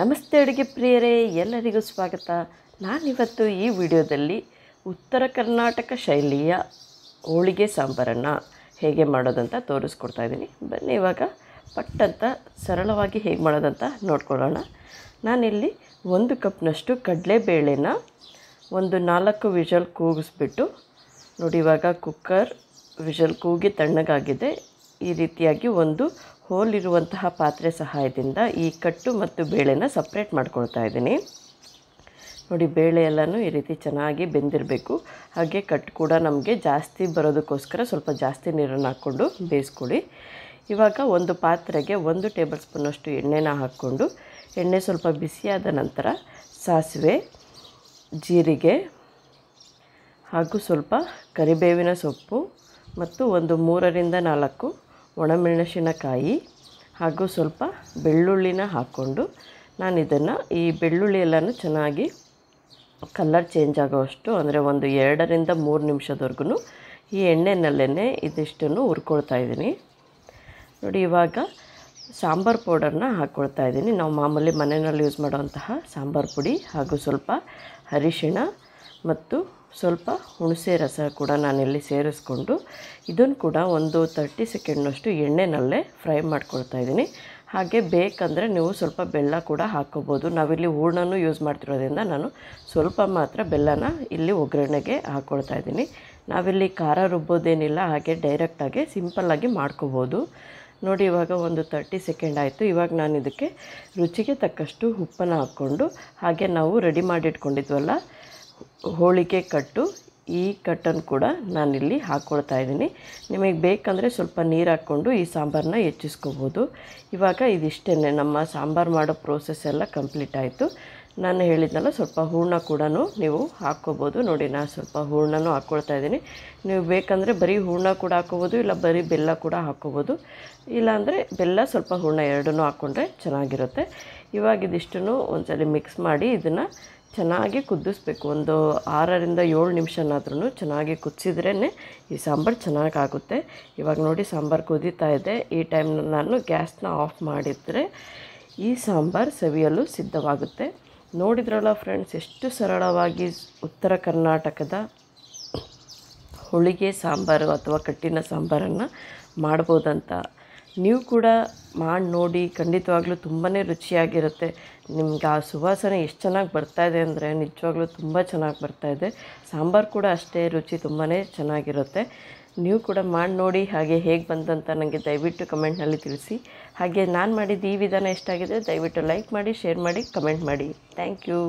ನಮಸ್ತೆ ಅಡುಗೆ ಪ್ರಿಯರೇ ಎಲ್ಲರಿಗೂ ಸ್ವಾಗತ ನಾನಿವತ್ತು ಈ ವಿಡಿಯೋದಲ್ಲಿ ಉತ್ತರ ಕರ್ನಾಟಕ ಶೈಲಿಯ ಹೋಳಿಗೆ ಸಾಂಬಾರನ್ನು ಹೇಗೆ ಮಾಡೋದಂತ ತೋರಿಸ್ಕೊಡ್ತಾ ಇದ್ದೀನಿ ಬನ್ನಿ ಇವಾಗ ಪಟ್ಟಂತ ಸರಳವಾಗಿ ಹೇಗೆ ಮಾಡೋದಂತ ನೋಡ್ಕೊಳ್ಳೋಣ ನಾನಿಲ್ಲಿ ಒಂದು ಕಪ್ನಷ್ಟು ಕಡಲೆಬೇಳೆನ ಒಂದು ನಾಲ್ಕು ವಿಷಲ್ ಕೂಗಿಸ್ಬಿಟ್ಟು ನೋಡಿ ಇವಾಗ ಕುಕ್ಕರ್ ವಿಷಲ್ ಕೂಗಿ ತಣ್ಣಗಾಗಿದೆ ಈ ರೀತಿಯಾಗಿ ಒಂದು ಇರುವಂತಹ ಪಾತ್ರೆ ಸಹಾಯದಿಂದ ಈ ಕಟ್ಟು ಮತ್ತು ಬೇಳೆನ ಸಪ್ರೇಟ್ ಮಾಡ್ಕೊಳ್ತಾ ಇದ್ದೀನಿ ನೋಡಿ ಬೇಳೆ ಎಲ್ಲನೂ ಈ ರೀತಿ ಚೆನ್ನಾಗಿ ಬೆಂದಿರಬೇಕು ಹಾಗೆ ಕಟ್ಟು ಕೂಡ ನಮಗೆ ಜಾಸ್ತಿ ಬರೋದಕ್ಕೋಸ್ಕರ ಸ್ವಲ್ಪ ಜಾಸ್ತಿ ನೀರನ್ನು ಹಾಕ್ಕೊಂಡು ಬೇಯಿಸ್ಕೊಳ್ಳಿ ಇವಾಗ ಒಂದು ಪಾತ್ರೆಗೆ ಒಂದು ಟೇಬಲ್ ಸ್ಪೂನಷ್ಟು ಎಣ್ಣೆನ ಹಾಕ್ಕೊಂಡು ಎಣ್ಣೆ ಸ್ವಲ್ಪ ಬಿಸಿಯಾದ ನಂತರ ಸಾಸಿವೆ ಜೀರಿಗೆ ಹಾಗೂ ಸ್ವಲ್ಪ ಕರಿಬೇವಿನ ಸೊಪ್ಪು ಮತ್ತು ಒಂದು ಮೂರರಿಂದ ನಾಲ್ಕು ಒಣಮೆಣಸಿನಕಾಯಿ ಹಾಗೂ ಸ್ವಲ್ಪ ಬೆಳ್ಳುಳ್ಳಿನ ಹಾಕ್ಕೊಂಡು ನಾನು ಇದನ್ನು ಈ ಬೆಳ್ಳುಳ್ಳಿ ಎಲ್ಲನೂ ಚೆನ್ನಾಗಿ ಕಲರ್ ಚೇಂಜ್ ಆಗೋವಷ್ಟು ಅಂದರೆ ಒಂದು ಎರಡರಿಂದ ಮೂರು ನಿಮಿಷದವರೆಗೂ ಈ ಎಣ್ಣೆನಲ್ಲೇ ಇದಿಷ್ಟನ್ನು ಹುರ್ಕೊಳ್ತಾ ಇದ್ದೀನಿ ನೋಡಿ ಇವಾಗ ಸಾಂಬಾರು ಪೌಡರ್ನ ಹಾಕ್ಕೊಳ್ತಾ ಇದ್ದೀನಿ ನಾವು ಮಾಮೂಲಿ ಮನೆಯಲ್ಲಿ ಯೂಸ್ ಮಾಡುವಂತಹ ಸಾಂಬಾರು ಪುಡಿ ಹಾಗೂ ಸ್ವಲ್ಪ ಅರಿಶಿಣ ಮತ್ತು ಸ್ವಲ್ಪ ಹುಣಸೆ ರಸ ಕೂಡ ನಾನಿಲ್ಲಿ ಸೇರಿಸ್ಕೊಂಡು ಇದನ್ನು ಕೂಡ ಒಂದು ತರ್ಟಿ ಸೆಕೆಂಡ್ನಷ್ಟು ಎಣ್ಣೆನಲ್ಲೇ ಫ್ರೈ ಮಾಡ್ಕೊಳ್ತಾ ಇದ್ದೀನಿ ಹಾಗೆ ಬೇಕಂದರೆ ನೀವು ಸ್ವಲ್ಪ ಬೆಲ್ಲ ಕೂಡ ಹಾಕ್ಕೊಬೋದು ನಾವಿಲ್ಲಿ ಹೂರ್ಣನೂ ಯೂಸ್ ಮಾಡ್ತಿರೋದ್ರಿಂದ ನಾನು ಸ್ವಲ್ಪ ಮಾತ್ರ ಬೆಲ್ಲನ ಇಲ್ಲಿ ಒಗ್ಗರಣೆಗೆ ಹಾಕ್ಕೊಳ್ತಾ ಇದ್ದೀನಿ ನಾವಿಲ್ಲಿ ಖಾರ ರುಬ್ಬೋದೇನಿಲ್ಲ ಹಾಗೆ ಡೈರೆಕ್ಟಾಗಿ ಸಿಂಪಲ್ಲಾಗಿ ಮಾಡ್ಕೋಬೋದು ನೋಡಿ ಇವಾಗ ಒಂದು ತರ್ಟಿ ಸೆಕೆಂಡ್ ಆಯಿತು ಇವಾಗ ನಾನು ಇದಕ್ಕೆ ರುಚಿಗೆ ತಕ್ಕಷ್ಟು ಉಪ್ಪನ್ನು ಹಾಕ್ಕೊಂಡು ಹಾಗೆ ನಾವು ರೆಡಿ ಮಾಡಿಟ್ಕೊಂಡಿದ್ವಲ್ಲ ಹೋಳಿಗೆ ಕಟ್ಟು ಈ ಕಟ್ಟನ್ನು ಕೂಡ ನಾನಿಲ್ಲಿ ಹಾಕ್ಕೊಳ್ತಾ ಇದ್ದೀನಿ ನಿಮಗೆ ಬೇಕಂದರೆ ಸ್ವಲ್ಪ ನೀರು ಹಾಕ್ಕೊಂಡು ಈ ಸಾಂಬಾರನ್ನ ಹೆಚ್ಚಿಸ್ಕೋಬೋದು ಇವಾಗ ಇದಿಷ್ಟೇ ನಮ್ಮ ಸಾಂಬಾರು ಮಾಡೋ ಪ್ರೋಸೆಸ್ ಎಲ್ಲ ಕಂಪ್ಲೀಟ್ ಆಯಿತು ನಾನು ಹೇಳಿದ್ನಲ್ಲ ಸ್ವಲ್ಪ ಹೂರ್ಣ ಕೂಡ ನೀವು ಹಾಕ್ಕೋಬೋದು ನೋಡಿ ನಾನು ಸ್ವಲ್ಪ ಹೂರ್ಣನೂ ಹಾಕ್ಕೊಳ್ತಾ ಇದ್ದೀನಿ ನೀವು ಬೇಕಂದರೆ ಬರೀ ಹೂರ್ಣ ಕೂಡ ಹಾಕ್ಕೋಬೋದು ಇಲ್ಲ ಬರೀ ಬೆಲ್ಲ ಕೂಡ ಹಾಕ್ಕೋಬೋದು ಇಲ್ಲಾಂದರೆ ಬೆಲ್ಲ ಸ್ವಲ್ಪ ಹೂರ್ಣ ಎರಡನ್ನೂ ಹಾಕ್ಕೊಂಡ್ರೆ ಚೆನ್ನಾಗಿರುತ್ತೆ ಇವಾಗ ಒಂದು ಒಂದ್ಸಲಿ ಮಿಕ್ಸ್ ಮಾಡಿ ಇದನ್ನು ಚೆನ್ನಾಗಿ ಕುದಿಸ್ಬೇಕು ಒಂದು ಆರರಿಂದ ಏಳು ನಿಮಿಷನಾದ್ರೂ ಚೆನ್ನಾಗಿ ಕುದಿಸಿದ್ರೇ ಈ ಸಾಂಬಾರು ಚೆನ್ನಾಗಾಗುತ್ತೆ ಇವಾಗ ನೋಡಿ ಸಾಂಬಾರು ಕುದೀತಾ ಇದೆ ಈ ಟೈಮ್ನಲ್ಲಿ ನಾನು ಗ್ಯಾಸ್ನ ಆಫ್ ಮಾಡಿದರೆ ಈ ಸಾಂಬಾರು ಸವಿಯಲು ಸಿದ್ಧವಾಗುತ್ತೆ ನೋಡಿದ್ರಲ್ಲ ಫ್ರೆಂಡ್ಸ್ ಎಷ್ಟು ಸರಳವಾಗಿ ಉತ್ತರ ಕರ್ನಾಟಕದ ಹೋಳಿಗೆ ಸಾಂಬಾರು ಅಥವಾ ಕಟ್ಟಿನ ಸಾಂಬಾರನ್ನು ಮಾಡ್ಬೋದಂತ ನೀವು ಕೂಡ ಮಾಡಿ ನೋಡಿ ಖಂಡಿತವಾಗ್ಲೂ ತುಂಬಾ ರುಚಿಯಾಗಿರುತ್ತೆ ನಿಮ್ಗೆ ಆ ಸುವಾಸನೆ ಎಷ್ಟು ಚೆನ್ನಾಗಿ ಬರ್ತಾಯಿದೆ ಅಂದರೆ ನಿಜವಾಗ್ಲೂ ತುಂಬ ಚೆನ್ನಾಗಿ ಬರ್ತಾಯಿದೆ ಸಾಂಬಾರು ಕೂಡ ಅಷ್ಟೇ ರುಚಿ ತುಂಬಾ ಚೆನ್ನಾಗಿರುತ್ತೆ ನೀವು ಕೂಡ ಮಾಡಿ ನೋಡಿ ಹಾಗೆ ಹೇಗೆ ಬಂದಂತ ನನಗೆ ದಯವಿಟ್ಟು ಕಮೆಂಟ್ನಲ್ಲಿ ತಿಳಿಸಿ ಹಾಗೆ ನಾನು ಮಾಡಿದ್ದು ಈ ವಿಧಾನ ಎಷ್ಟಾಗಿದೆ ದಯವಿಟ್ಟು ಲೈಕ್ ಮಾಡಿ ಶೇರ್ ಮಾಡಿ ಕಮೆಂಟ್ ಮಾಡಿ ಥ್ಯಾಂಕ್ ಯು